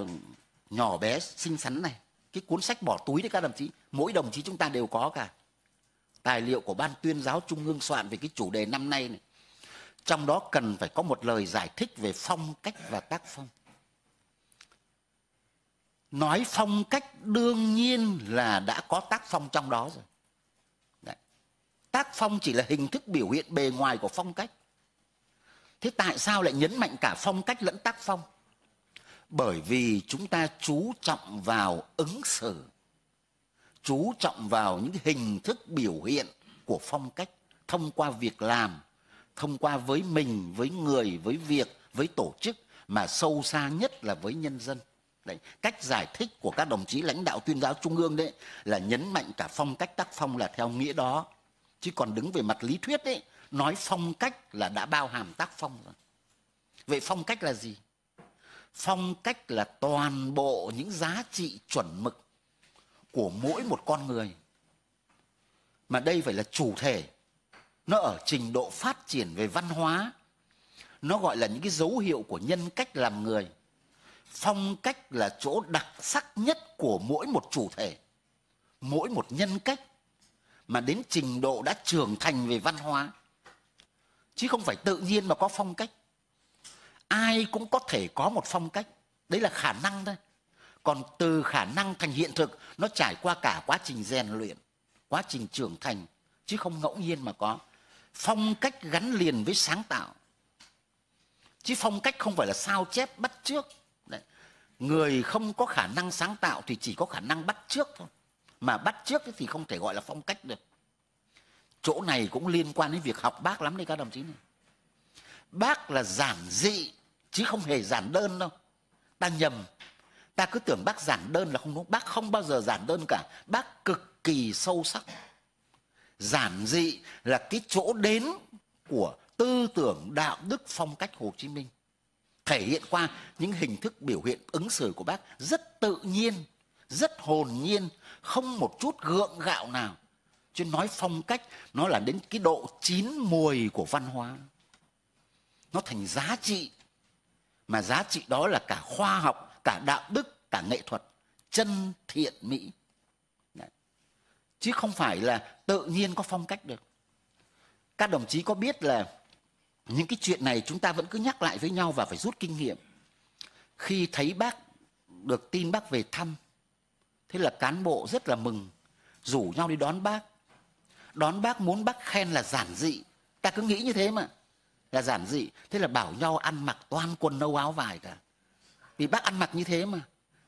nhỏ bé xinh xắn này cái cuốn sách bỏ túi đấy các đồng chí mỗi đồng chí chúng ta đều có cả tài liệu của ban tuyên giáo trung ương soạn về cái chủ đề năm nay này trong đó cần phải có một lời giải thích về phong cách và tác phong nói phong cách đương nhiên là đã có tác phong trong đó rồi Đấy. tác phong chỉ là hình thức biểu hiện bề ngoài của phong cách Thế tại sao lại nhấn mạnh cả phong cách lẫn tác phong? Bởi vì chúng ta chú trọng vào ứng xử, chú trọng vào những hình thức biểu hiện của phong cách thông qua việc làm, thông qua với mình, với người, với việc, với tổ chức mà sâu xa nhất là với nhân dân. Đấy, cách giải thích của các đồng chí lãnh đạo tuyên giáo trung ương đấy là nhấn mạnh cả phong cách tác phong là theo nghĩa đó chứ còn đứng về mặt lý thuyết ấy nói phong cách là đã bao hàm tác phong rồi vậy phong cách là gì phong cách là toàn bộ những giá trị chuẩn mực của mỗi một con người mà đây phải là chủ thể nó ở trình độ phát triển về văn hóa nó gọi là những cái dấu hiệu của nhân cách làm người phong cách là chỗ đặc sắc nhất của mỗi một chủ thể mỗi một nhân cách mà đến trình độ đã trưởng thành về văn hóa chứ không phải tự nhiên mà có phong cách ai cũng có thể có một phong cách đấy là khả năng thôi còn từ khả năng thành hiện thực nó trải qua cả quá trình rèn luyện quá trình trưởng thành chứ không ngẫu nhiên mà có phong cách gắn liền với sáng tạo chứ phong cách không phải là sao chép bắt trước Đấy. người không có khả năng sáng tạo thì chỉ có khả năng bắt trước thôi mà bắt trước thì không thể gọi là phong cách được chỗ này cũng liên quan đến việc học bác lắm đấy các đồng chí này bác là giản dị chứ không hề giản đơn đâu ta nhầm ta cứ tưởng bác giản đơn là không đúng bác không bao giờ giản đơn cả bác cực kỳ sâu sắc giản dị là cái chỗ đến của tư tưởng đạo đức phong cách hồ chí minh thể hiện qua những hình thức biểu hiện ứng xử của bác rất tự nhiên rất hồn nhiên không một chút gượng gạo nào chứ nói phong cách nó là đến cái độ chín mùi của văn hóa nó thành giá trị mà giá trị đó là cả khoa học cả đạo đức cả nghệ thuật chân thiện mỹ Đấy. chứ không phải là tự nhiên có phong cách được các đồng chí có biết là những cái chuyện này chúng ta vẫn cứ nhắc lại với nhau và phải rút kinh nghiệm khi thấy bác được tin bác về thăm thế là cán bộ rất là mừng rủ nhau đi đón bác đón bác muốn bác khen là giản dị ta cứ nghĩ như thế mà là giản dị thế là bảo nhau ăn mặc toan quần nâu áo vải cả vì bác ăn mặc như thế mà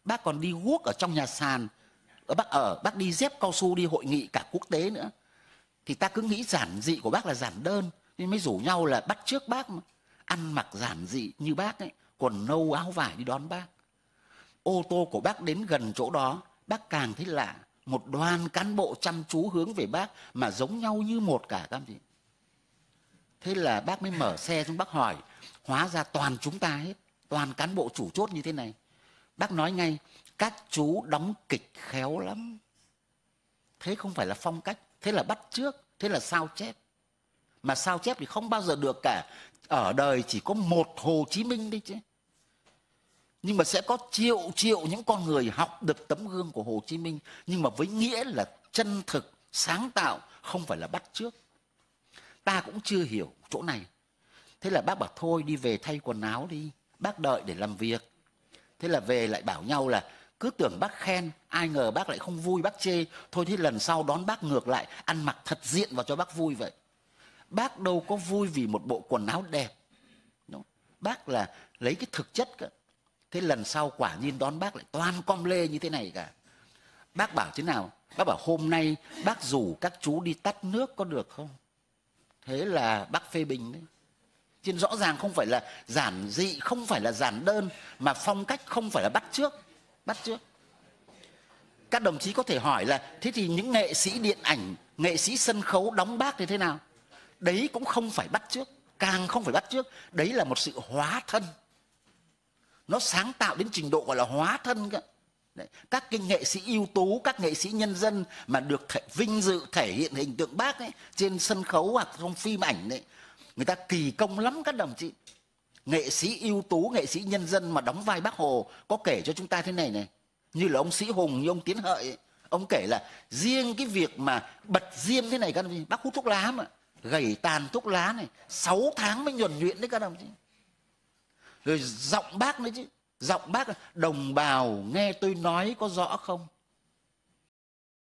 bác còn đi guốc ở trong nhà sàn ở ờ, bác ở bác đi dép cao su đi hội nghị cả quốc tế nữa thì ta cứ nghĩ giản dị của bác là giản đơn nên mới rủ nhau là bắt trước bác mà ăn mặc giản dị như bác ấy quần nâu áo vải đi đón bác ô tô của bác đến gần chỗ đó bác càng thấy lạ một đoàn cán bộ chăm chú hướng về bác mà giống nhau như một cả các chị. thế là bác mới mở xe xuống bác hỏi hóa ra toàn chúng ta hết toàn cán bộ chủ chốt như thế này bác nói ngay các chú đóng kịch khéo lắm thế không phải là phong cách thế là bắt trước thế là sao chép mà sao chép thì không bao giờ được cả ở đời chỉ có một hồ chí minh đấy chứ nhưng mà sẽ có triệu triệu những con người học được tấm gương của Hồ Chí Minh nhưng mà với nghĩa là chân thực, sáng tạo không phải là bắt chước. Ta cũng chưa hiểu chỗ này. Thế là bác bảo thôi đi về thay quần áo đi, bác đợi để làm việc. Thế là về lại bảo nhau là cứ tưởng bác khen, ai ngờ bác lại không vui, bác chê. Thôi thế lần sau đón bác ngược lại, ăn mặc thật diện vào cho bác vui vậy. Bác đâu có vui vì một bộ quần áo đẹp. Đúng. Bác là lấy cái thực chất cả thế lần sau quả nhiên đón bác lại toàn com lê như thế này cả bác bảo thế nào bác bảo hôm nay bác rủ các chú đi tắt nước có được không thế là bác phê bình đấy chứ rõ ràng không phải là giản dị không phải là giản đơn mà phong cách không phải là bắt trước bắt trước các đồng chí có thể hỏi là thế thì những nghệ sĩ điện ảnh nghệ sĩ sân khấu đóng bác như thế nào đấy cũng không phải bắt trước càng không phải bắt trước đấy là một sự hóa thân nó sáng tạo đến trình độ gọi là hóa thân cơ Đấy. các cái nghệ sĩ ưu tú các nghệ sĩ nhân dân mà được thể, vinh dự thể hiện hình tượng bác ấy trên sân khấu hoặc trong phim ảnh đấy người ta kỳ công lắm các đồng chí nghệ sĩ ưu tú nghệ sĩ nhân dân mà đóng vai bác hồ có kể cho chúng ta thế này này như là ông sĩ hùng như ông tiến hợi ấy. ông kể là riêng cái việc mà bật diêm thế này các đồng chí bác hút thuốc lá mà gầy tàn thuốc lá này 6 tháng mới nhuần nhuyễn đấy các đồng chí rồi giọng bác nữa chứ giọng bác đồng bào nghe tôi nói có rõ không